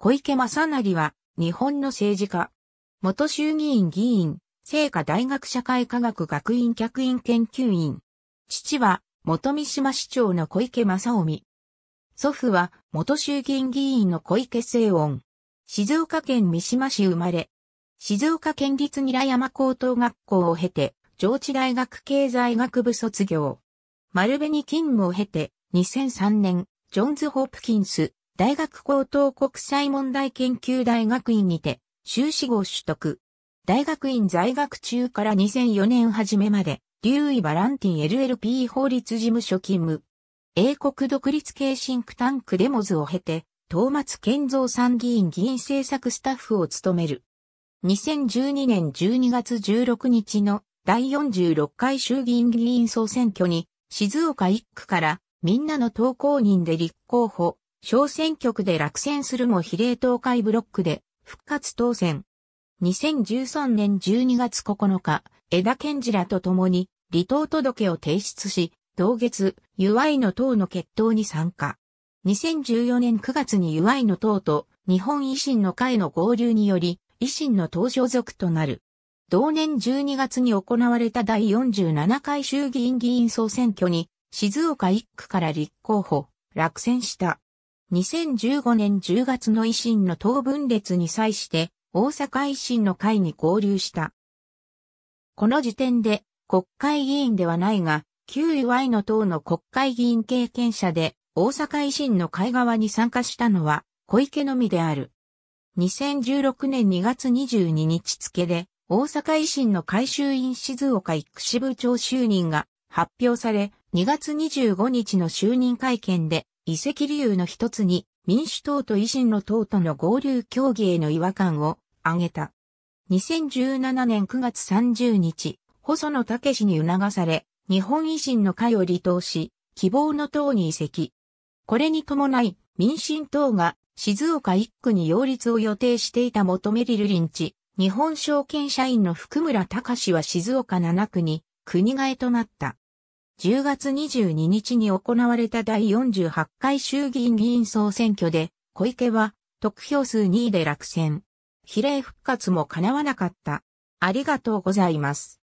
小池正成は、日本の政治家。元衆議院議員、聖火大学社会科学学院客員研究員。父は、元三島市長の小池正臣。祖父は、元衆議院議員の小池正恩。静岡県三島市生まれ。静岡県立韮山高等学校を経て、上智大学経済学部卒業。丸紅勤務を経て、2003年、ジョンズ・ホープキンス大学高等国際問題研究大学院にて、修士号取得。大学院在学中から2004年初めまで、留意バランティン LLP 法律事務所勤務。英国独立系シンクタンクデモズを経て、東松健造参議院議員政策スタッフを務める。2012年12月16日の第46回衆議院議員総選挙に、静岡1区からみんなの投稿人で立候補、小選挙区で落選するも比例東海ブロックで復活当選。2013年12月9日、枝健次らと共に離党届を提出し、同月、ユワイの党の決闘に参加。2014年9月にユワイの党と日本維新の会の合流により、維新の党所属となる。同年12月に行われた第47回衆議院議員総選挙に、静岡1区から立候補、落選した。2015年10月の維新の党分裂に際して大阪維新の会に合流した。この時点で国会議員ではないが、旧祝いの党の国会議員経験者で大阪維新の会側に参加したのは小池のみである。2016年2月22日付で大阪維新の会衆院静岡育支部長就任が発表され、2月25日の就任会見で遺跡理由の一つに民主党と維新の党との合流協議への違和感を挙げた。2017年9月30日、細野武氏に促され、日本維新の会を離党し、希望の党に移籍。これに伴い、民進党が静岡1区に擁立を予定していた元メリルリンチ、日本証券社員の福村隆は静岡7区に国替えとなった。10月22日に行われた第48回衆議院議員総選挙で、小池は得票数2位で落選。比例復活も叶わなかった。ありがとうございます。